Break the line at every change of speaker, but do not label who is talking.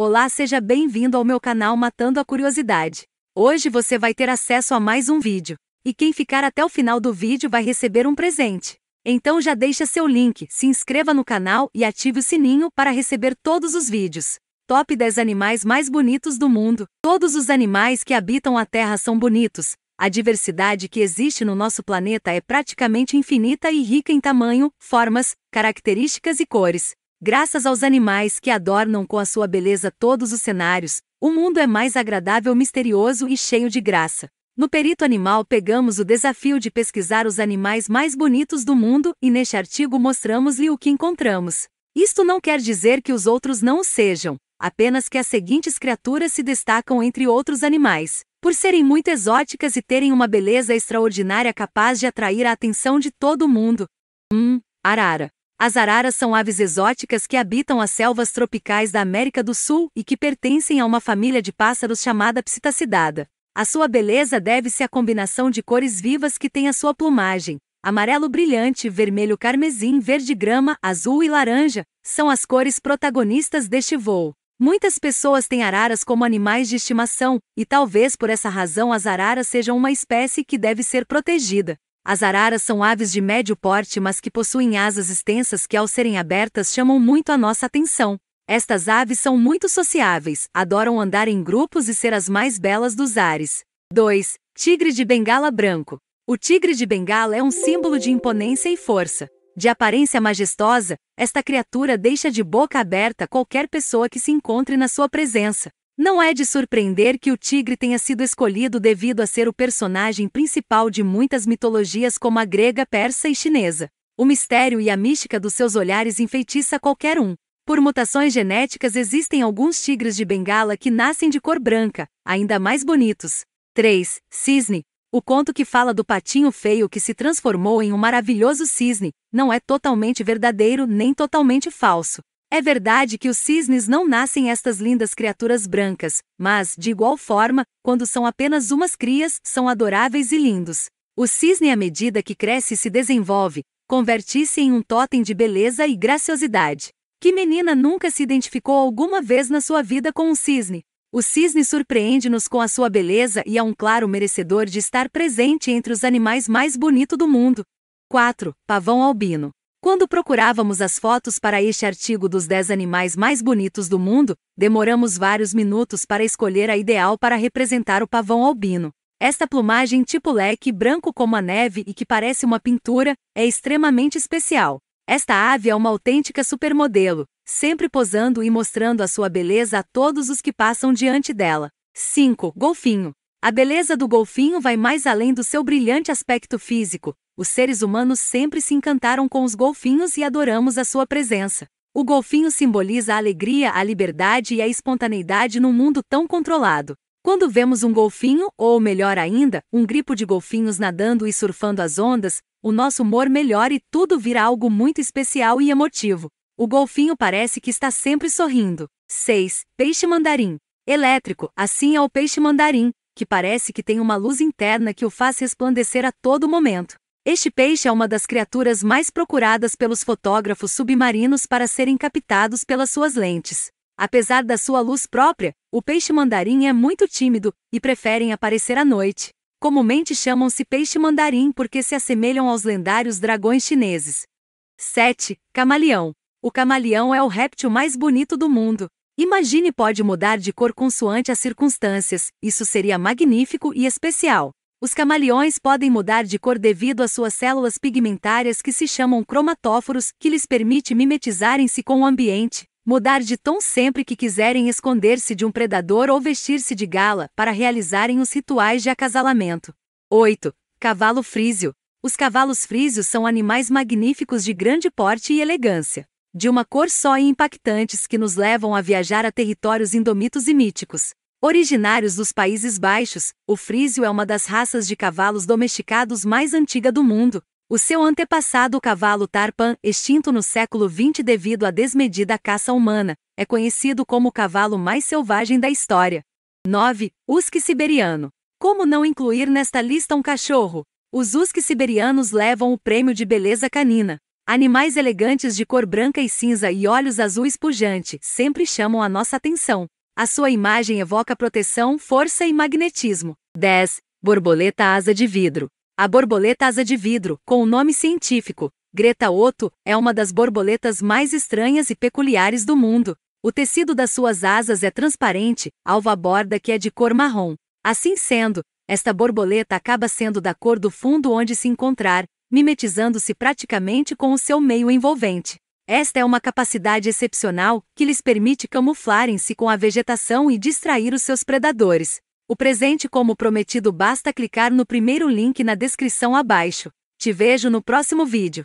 Olá, seja bem-vindo ao meu canal Matando a Curiosidade. Hoje você vai ter acesso a mais um vídeo, e quem ficar até o final do vídeo vai receber um presente. Então já deixa seu link, se inscreva no canal e ative o sininho para receber todos os vídeos. Top 10 animais mais bonitos do mundo. Todos os animais que habitam a Terra são bonitos. A diversidade que existe no nosso planeta é praticamente infinita e rica em tamanho, formas, características e cores. Graças aos animais que adornam com a sua beleza todos os cenários, o mundo é mais agradável, misterioso e cheio de graça. No Perito Animal pegamos o desafio de pesquisar os animais mais bonitos do mundo e neste artigo mostramos-lhe o que encontramos. Isto não quer dizer que os outros não o sejam, apenas que as seguintes criaturas se destacam entre outros animais, por serem muito exóticas e terem uma beleza extraordinária capaz de atrair a atenção de todo mundo. Hum, arara. As araras são aves exóticas que habitam as selvas tropicais da América do Sul e que pertencem a uma família de pássaros chamada Psittacidada. A sua beleza deve-se à combinação de cores vivas que tem a sua plumagem. Amarelo brilhante, vermelho carmesim, verde grama, azul e laranja são as cores protagonistas deste voo. Muitas pessoas têm araras como animais de estimação, e talvez por essa razão as araras sejam uma espécie que deve ser protegida. As araras são aves de médio porte, mas que possuem asas extensas que, ao serem abertas, chamam muito a nossa atenção. Estas aves são muito sociáveis, adoram andar em grupos e ser as mais belas dos ares. 2. Tigre de Bengala Branco. O tigre de Bengala é um símbolo de imponência e força. De aparência majestosa, esta criatura deixa de boca aberta qualquer pessoa que se encontre na sua presença. Não é de surpreender que o tigre tenha sido escolhido devido a ser o personagem principal de muitas mitologias como a grega, persa e chinesa. O mistério e a mística dos seus olhares enfeitiça qualquer um. Por mutações genéticas existem alguns tigres de Bengala que nascem de cor branca, ainda mais bonitos. 3. Cisne. O conto que fala do patinho feio que se transformou em um maravilhoso cisne não é totalmente verdadeiro nem totalmente falso. É verdade que os cisnes não nascem estas lindas criaturas brancas, mas, de igual forma, quando são apenas umas crias, são adoráveis e lindos. O cisne, à medida que cresce e se desenvolve, converte se em um totem de beleza e graciosidade. Que menina nunca se identificou alguma vez na sua vida com um cisne? O cisne surpreende-nos com a sua beleza e é um claro merecedor de estar presente entre os animais mais bonitos do mundo. 4. Pavão albino. Quando procurávamos as fotos para este artigo dos 10 animais mais bonitos do mundo, demoramos vários minutos para escolher a ideal para representar o pavão albino. Esta plumagem tipo leque branco como a neve e que parece uma pintura é extremamente especial. Esta ave é uma autêntica supermodelo, sempre posando e mostrando a sua beleza a todos os que passam diante dela. 5. Golfinho. A beleza do golfinho vai mais além do seu brilhante aspecto físico, os seres humanos sempre se encantaram com os golfinhos e adoramos a sua presença. O golfinho simboliza a alegria, a liberdade e a espontaneidade num mundo tão controlado. Quando vemos um golfinho, ou melhor ainda, um grupo de golfinhos nadando e surfando as ondas, o nosso humor melhora e tudo vira algo muito especial e emotivo. O golfinho parece que está sempre sorrindo. 6. Peixe mandarim. Elétrico, assim é o peixe mandarim, que parece que tem uma luz interna que o faz resplandecer a todo momento. Este peixe é uma das criaturas mais procuradas pelos fotógrafos submarinos para serem captados pelas suas lentes. Apesar da sua luz própria, o peixe mandarim é muito tímido e preferem aparecer à noite. Comumente chamam-se peixe mandarim porque se assemelham aos lendários dragões chineses. 7. Camaleão. O camaleão é o réptil mais bonito do mundo. Imagine pode mudar de cor consoante as circunstâncias, isso seria magnífico e especial. Os camaleões podem mudar de cor devido às suas células pigmentárias que se chamam cromatóforos, que lhes permite mimetizarem-se com o ambiente, mudar de tom sempre que quiserem esconder-se de um predador ou vestir-se de gala para realizarem os rituais de acasalamento. 8. Cavalo frísio. Os cavalos frísios são animais magníficos de grande porte e elegância, de uma cor só e impactantes que nos levam a viajar a territórios indomitos e míticos. Originários dos Países Baixos, o frísio é uma das raças de cavalos domesticados mais antiga do mundo. O seu antepassado, o cavalo tarpan, extinto no século XX devido à desmedida caça humana, é conhecido como o cavalo mais selvagem da história. 9. Husky siberiano. Como não incluir nesta lista um cachorro? Os husky siberianos levam o prêmio de beleza canina. Animais elegantes de cor branca e cinza e olhos azuis pujante sempre chamam a nossa atenção. A sua imagem evoca proteção, força e magnetismo. 10. Borboleta asa de vidro. A borboleta asa de vidro, com o nome científico, Greta Otto, é uma das borboletas mais estranhas e peculiares do mundo. O tecido das suas asas é transparente, alva borda que é de cor marrom. Assim sendo, esta borboleta acaba sendo da cor do fundo onde se encontrar, mimetizando-se praticamente com o seu meio envolvente. Esta é uma capacidade excepcional que lhes permite camuflarem-se com a vegetação e distrair os seus predadores. O presente como prometido basta clicar no primeiro link na descrição abaixo. Te vejo no próximo vídeo.